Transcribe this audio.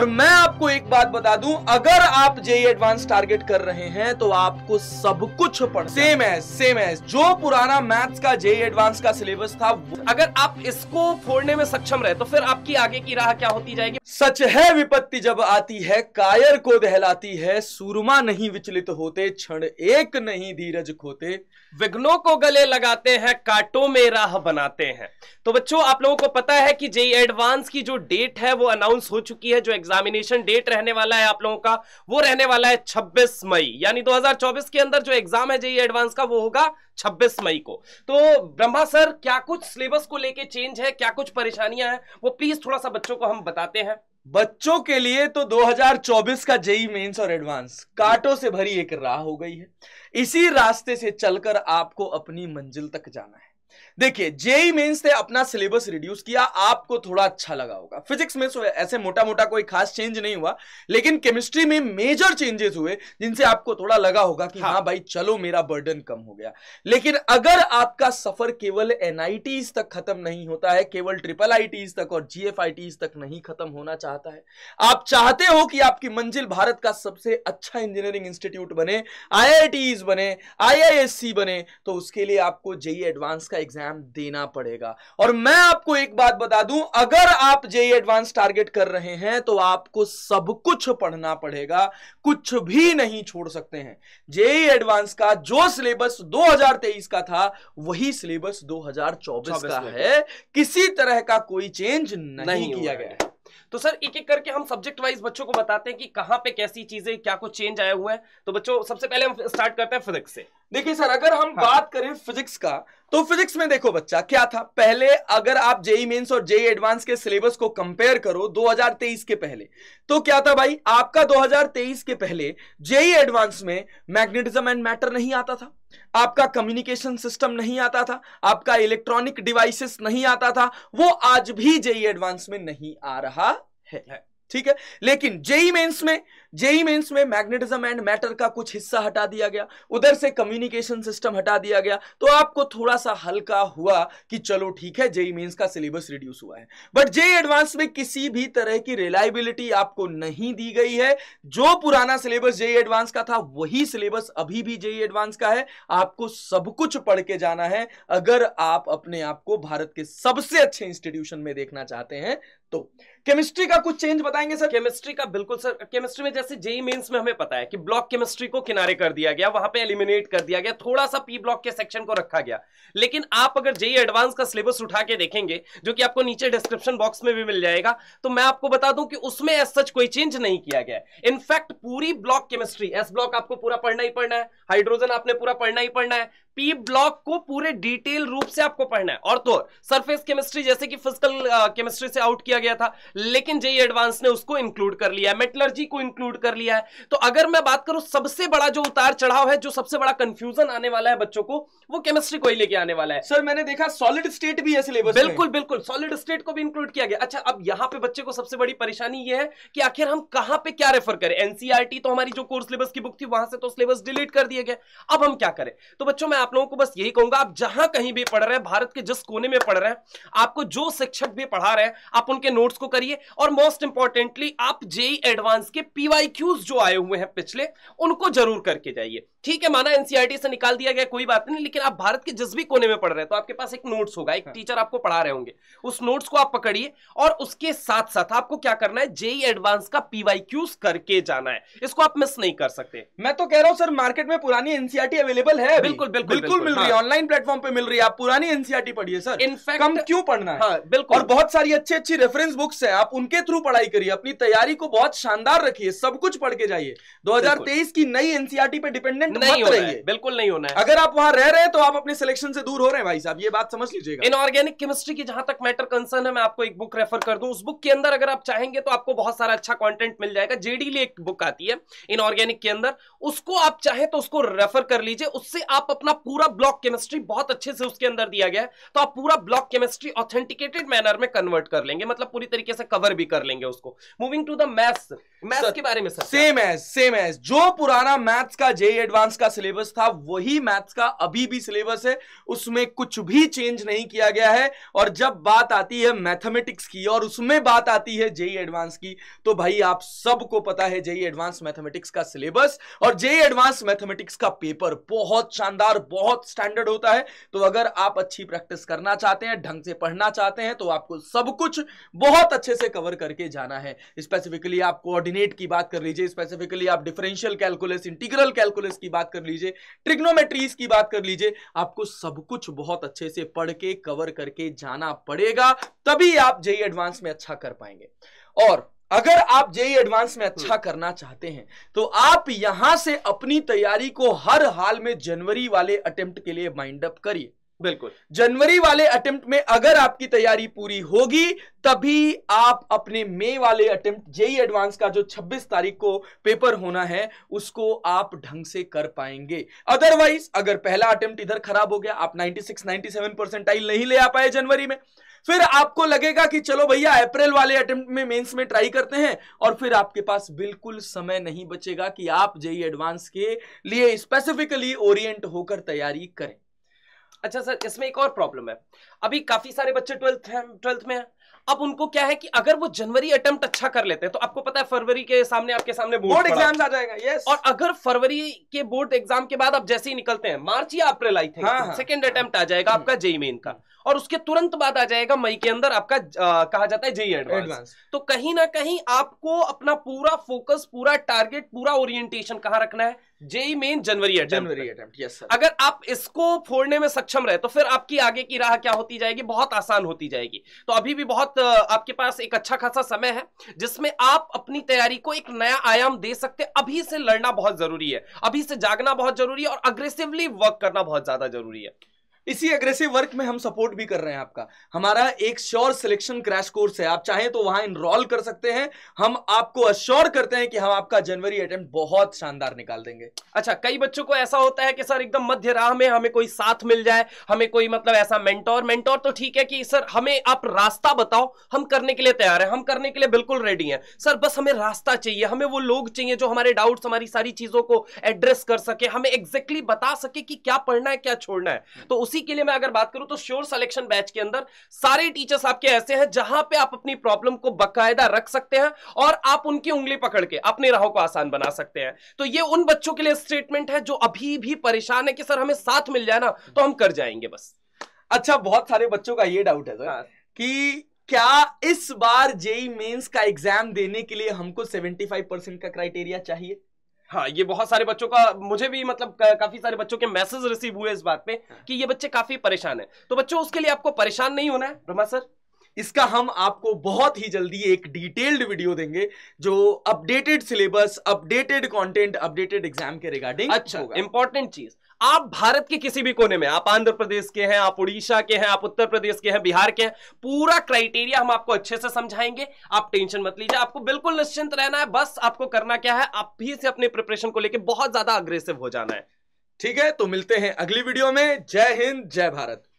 और मैं आपको एक बात बता दूं अगर आप जे एडवांस टारगेट कर रहे हैं तो आपको सब कुछ पढ़ सेम है सेम है जो पुराना मैथ्स का जे एडवांस e का सिलेबस था अगर आप इसको फोड़ने में सक्षम रहे तो फिर आपकी आगे की राह क्या होती जाएगी सच है विपत्ति जब आती है कायर को दहलाती है सूरमा नहीं विचलित होते क्षण एक नहीं धीरज खोते विघ्नों को गले लगाते हैं कांटों में राह बनाते हैं तो बच्चों आप लोगों को पता है कि जे एडवांस e की जो डेट है वो अनाउंस हो चुकी है जो एग्जाम एग्जामिनेशन डेट रहने वाला है आप लोगों का वो रहने वाला है 26 मई यानी 2024 के अंदर जो एग्जाम है जेई एडवांस e का वो होगा 26 मई को तो ब्रह्मा सर क्या कुछ सिलेबस को लेके चेंज है क्या कुछ परेशानियां हैं वो प्लीज थोड़ा सा बच्चों को हम बताते हैं बच्चों के लिए तो 2024 का जेई मेंस e और एडवांस कांटों से भरी एक राह हो गई है इसी रास्ते से चलकर आपको अपनी मंजिल तक जाना है देखिए जेई मेन्स ने अपना सिलेबस रिड्यूस किया आपको थोड़ा अच्छा लगा होगा फिजिक्स में ऐसे मोटा मोटा कोई खास चेंज नहीं हुआ लेकिन केमिस्ट्री में मेजर चेंजेस हुए जिनसे आपको थोड़ा लगा होगा कि हाँ, हाँ भाई चलो मेरा बर्डन कम हो गया लेकिन अगर आपका सफर केवल एन तक खत्म नहीं होता है केवल ट्रिपल आई तक और जी तक नहीं खत्म होना चाहता है आप चाहते हो कि आपकी मंजिल भारत का सबसे अच्छा इंजीनियरिंग इंस्टीट्यूट बने आई बने आई बने तो उसके लिए आपको जेई एडवांस e का एग्जाम देना पड़ेगा और मैं आपको एक बात बता दूं अगर आप जे एडवांस टारगेट कर रहे हैं तो आपको सब कुछ पढ़ना पड़ेगा कुछ भी नहीं छोड़ सकते हैं जे एडवांस का जो सिलेबस 2023 का था वही सिलेबस 2024 का है किसी तरह का कोई चेंज नहीं, नहीं किया गया है तो सर एक एक करके हम सब्जेक्ट वाइज बच्चों को बताते हैं कि कहां पे कैसी चीजें क्या कुछ चेंज आया हुआ है तो बच्चों सबसे पहले हम स्टार्ट करते हैं फिजिक्स से देखिए सर अगर हम हाँ। बात करें फिजिक्स का तो फिजिक्स में देखो बच्चा क्या था पहले अगर आप जेई मेंस e और जेई एडवांस e के सिलेबस को कंपेयर करो 2023 के पहले तो क्या था भाई आपका 2023 के पहले जेई एडवांस e में मैग्नेटिज्म एंड मैटर नहीं आता था आपका कम्युनिकेशन सिस्टम नहीं आता था आपका इलेक्ट्रॉनिक डिवाइसेस नहीं आता था वो आज भी जेई एडवांस में नहीं आ रहा है ठीक है लेकिन जेई मेंस e में जेई मेंस में मैग्नेटिज्म एंड मैटर का कुछ हिस्सा हटा दिया गया उधर से कम्युनिकेशन सिस्टम हटा दिया गया तो आपको थोड़ा सा हल्का हुआ कि चलो ठीक है जेई मीन का सिलेबस रिड्यूस हुआ है बट जेई एडवांस में किसी भी तरह की रिलायबिलिटी आपको नहीं दी गई है जो पुराना सिलेबस जेई एडवांस का था वही सिलेबस अभी भी जेई एडवांस का है आपको सब कुछ पढ़ के जाना है अगर आप अपने आप को भारत के सबसे अच्छे इंस्टीट्यूशन में देखना चाहते हैं तो केमिस्ट्री का कुछ चेंज बताएंगे सर केमिस्ट्री का बिल्कुल सर केमिस्ट्री में जैसे जेई मेन्स में हमें पता है कि ब्लॉक केमिस्ट्री को किनारे कर दिया गया वहां पे एलिमिनेट कर दिया गया थोड़ा सा पी ब्लॉक के सेक्शन को रखा गया लेकिन आप अगर जेई एडवांस का सिलेबस उठा के देखेंगे जो कि आपको नीचे डिस्क्रिप्शन बॉक्स में भी मिल जाएगा तो मैं आपको बता दूं कि उसमें एस सच कोई चेंज नहीं किया गया इनफैक्ट पूरी ब्लॉक केमिस्ट्री एस ब्लॉक आपको पूरा पढ़ना ही पढ़ना है हाइड्रोजन आपने पूरा पढ़ना ही पढ़ना है पी ब्लॉक को पूरे डिटेल रूप से आपको पढ़ना है और तो सरफेस केमिस्ट्री जैसे कि फिजिकल केमिस्ट्री से आउट किया गया था लेकिन जेई एडवांस e ने उसको इंक्लूड कर लिया है मेटलर्जी को इंक्लूड कर लिया है तो अगर मैं बात करूं सबसे बड़ा जो उतार चढ़ाव है जो सबसे बड़ा कंफ्यूजन आने वाला है बच्चों को वो केमिस्ट्री को ही लेके आने वाला है सर मैंने देखा सॉलिड स्टेट भी है सिलेबस बिल्कुल बिल्कुल सॉलिड स्टेट को भी इंक्लूड किया गया अच्छा अब यहाँ पे बच्चे को सबसे बड़ी परेशानी यह है कि आखिर हम कहां पर क्या रेफर करें एनसीआरटी e तो हमारी जो कोर्स सिलेबस की बुक थी वहां से तो सिलेबस डिलीट कर दिया गया अब हम क्या करें तो बच्चों मैं आप लोगों को बस यही कहूंगा आप जहां कहीं भी पढ़ रहे हैं भारत के जिस कोने में पढ़ रहे हैं आपको जो शिक्षक भी पढ़ा रहे हैं आप उनके नोट्स को करिए और मोस्ट इंपॉर्टेंटली आप जेई एडवांस के पीवाईक्यूज जो आए हुए हैं पिछले उनको जरूर करके जाइए ठीक है माना एनसीआरटी e से निकाल दिया गया कोई बात नहीं लेकिन आप भारत के जिस भी कोने में पढ़ रहे हैं तो आपके पास एक नोट्स होगा एक टीचर हाँ। आपको पढ़ा रहे होंगे उस नोट्स को आप पकड़िए और उसके साथ साथ आपको क्या करना है जेई एडवांस का पीवाईक्यूज करके जाना है इसको आप मिस नहीं कर सकते मैं तो कह रहा हूँ सर मार्केट में पुरानी एनसीआरटी अवेलेबल e है बिल्कुल बिल्कुल बिल्कुल मिल रही है ऑनलाइन हाँ। प्लेटफॉर्म पे मिल रही है आप पुरानी एनसीआरटी e पढ़िए सर इनफैक्ट कम क्यों पढ़ना है हाँ, बिल्कुल और बहुत सारी अच्छी अच्छी रेफरेंस बुक्स है आप उनके थ्रू पढ़ाई करिए अपनी तैयारी को बहुत शानदार रखिए सब कुछ पढ़ के जाइए दो की नई एनसीआरटी e पे डिपेंडेंट मत रहिए बिल्कुल नहीं होना है अगर आप वहां रह रहे हैं तो आप अपने सिलेक्शन से दूर हो रहे हैं भाई साहब ये बात समझ लीजिएगा इनऑर्गेनिक केमिस्ट्री की जहां तक मैटर कंसर्न है मैं आपको एक बुक रेफर कर दू उस बुक के अंदर अगर आप चाहेंगे तो आपको बहुत सारा अच्छा कॉन्टेंट मिल जाएगा जेडी लिए एक बुक आती है इनऑर्गेनिक के अंदर उसको आप चाहे तो उसको रेफर कर लीजिए उससे आप अपना पूरा ब्लॉक केमिस्ट्री बहुत अच्छे से उसके अंदर दिया गया है तो आप पूरा ब्लॉक केमिस्ट्री ऑथेंटिकेटेड मैनर में कन्वर्ट कर लेंगे मतलब पूरी तरीके से कवर भी कर लेंगे उसको moving to the maths maths के बारे में सेम है सेम है जो पुराना मैथ्स का जे एडवांस e का सिलेबस था वही मैथ्स का अभी भी सिलेबस है उसमें कुछ भी चेंज नहीं किया गया है और जब बात आती है मैथमेटिक्स की और उसमें बात आती है जेई एडवांस e की तो भाई आप सबको पता है जेई एडवांस मैथमेटिक्स का सिलेबस और जेई एडवांस मैथमेटिक्स का पेपर बहुत शानदार बहुत स्टैंडर्ड होता है तो अगर आप अच्छी प्रैक्टिस करना चाहते हैं ढंग से पढ़ना चाहते हैं तो आपको सब कुछ बहुत अच्छे से कवर करके जाना है स्पेसिफिकली आप कोऑर्डिनेट की बात कर लीजिए स्पेसिफिकली आप डिफरेंशियल कैलकुलस इंटीग्रल कैलकुलस की बात कर लीजिए ट्रिग्नोमेट्रीज की बात कर लीजिए आपको सब कुछ बहुत अच्छे से पढ़ के कवर करके जाना पड़ेगा तभी आप जेई एडवांस में अच्छा कर पाएंगे और अगर आप जेई एडवांस में अच्छा हम्म। करना चाहते हैं तो आप यहां से अपनी तैयारी को हर हाल में जनवरी वाले अटेम्प्ट के लिए माइंड अप करिए बिल्कुल जनवरी वाले अटेम्प्ट में अगर आपकी तैयारी पूरी होगी तभी आप अपने मई वाले अटेम्प्ट जेई एडवांस का जो 26 तारीख को पेपर होना है उसको आप ढंग से कर पाएंगे अदरवाइज अगर पहला अटेम्प्ट इधर खराब हो गया आप 96 97 परसेंटाइल नहीं ले आ पाए जनवरी में फिर आपको लगेगा कि चलो भैया अप्रैल वाले अटेम्प्ट में मेंस में ट्राई करते हैं और फिर आपके पास बिल्कुल समय नहीं बचेगा कि आप जेई एडवांस e के लिए स्पेसिफिकली ओरिएंट होकर तैयारी करें अच्छा सर इसमें एक और प्रॉब्लम है अभी काफी सारे बच्चे ट्वेल्थ ट्वेल्थ में है अब उनको क्या है कि अगर वो जनवरी अटेम्प्ट अच्छा कर लेते हैं तो आपको पता है फरवरी के सामने आपके सामने बोर्ड एग्जाम आ जाएगा यस और अगर फरवरी के बोर्ड एग्जाम के बाद आप जैसे ही निकलते हैं मार्च या अप्रैल आई थिंक सेकेंड अटेम्प्ट आ जाएगा आपका जेई हम्म। मेन का और उसके तुरंत बाद आ जाएगा मई के अंदर आपका आ, कहा जाता है जेई एडवांस तो कहीं ना कहीं आपको अपना पूरा फोकस पूरा टारगेट पूरा ओरिएंटेशन कहां रखना है जेई मेन जनवरी जनवरी यस सर अगर आप इसको फोड़ने में सक्षम रहे तो फिर आपकी आगे की राह क्या होती जाएगी बहुत आसान होती जाएगी तो अभी भी बहुत आपके पास एक अच्छा खासा समय है जिसमें आप अपनी तैयारी को एक नया आयाम दे सकते अभी से लड़ना बहुत जरूरी है अभी से जागना बहुत जरूरी है और अग्रेसिवली वर्क करना बहुत ज्यादा जरूरी है इसी अग्रेसिव वर्क में हम सपोर्ट भी कर रहे हैं आपका हमारा एक श्योर सिलेक्शन क्रैश कोर्स है आप चाहें तो वहां इनरोल कर सकते हैं हम आपको अश्योर करते हैं कि हम आपका जनवरी अटेम्प्ट बहुत शानदार निकाल देंगे अच्छा कई बच्चों को ऐसा होता है कि सर एकदम मध्य राह में हमें कोई साथ मिल जाए हमें कोई मतलब ऐसा मेंटोर मेंटोर तो ठीक है कि सर हमें आप रास्ता बताओ हम करने के लिए तैयार है हम करने के लिए बिल्कुल रेडी है सर बस हमें रास्ता चाहिए हमें वो लोग चाहिए जो हमारे डाउट हमारी सारी चीजों को एड्रेस कर सके हमें एग्जैक्टली बता सके कि क्या पढ़ना है क्या छोड़ना है तो उस उसी के लिए मैं अगर बात करूं तो श्योर सिलेक्शन बैच के अंदर सारे टीचर्स आपके ऐसे हैं जहां पे आप अपनी प्रॉब्लम को बकायदा रख सकते हैं और आप उनकी उंगली पकड़ के अपने राहों को आसान बना सकते हैं तो ये उन बच्चों के लिए स्टेटमेंट है जो अभी भी परेशान है कि सर हमें साथ मिल जाए ना तो हम कर जाएंगे बस अच्छा बहुत सारे बच्चों का ये डाउट है सर हाँ। कि क्या इस बार जेई मेंस का एग्जाम देने के लिए हमको 75 परसेंट का क्राइटेरिया चाहिए हाँ ये बहुत सारे बच्चों का मुझे भी मतलब का, काफी सारे बच्चों के मैसेज रिसीव हुए इस बात पे हाँ। कि ये बच्चे काफी परेशान है तो बच्चों उसके लिए आपको परेशान नहीं होना है ब्रह्मा सर इसका हम आपको बहुत ही जल्दी एक डिटेल्ड वीडियो देंगे जो updated syllabus updated content updated exam के रिगार्डिंग अच्छा इंपॉर्टेंट चीज आप भारत के किसी भी कोने में आप आंध्र प्रदेश के हैं आप उड़ीसा के हैं आप उत्तर प्रदेश के हैं बिहार के हैं पूरा क्राइटेरिया हम आपको अच्छे से समझाएंगे आप टेंशन मत लीजिए आपको बिल्कुल निश्चिंत रहना है बस आपको करना क्या है आप भी से अपने प्रिपरेशन को लेकर बहुत ज्यादा अग्रेसिव हो जाना है ठीक है तो मिलते हैं अगली वीडियो में जय हिंद जय भारत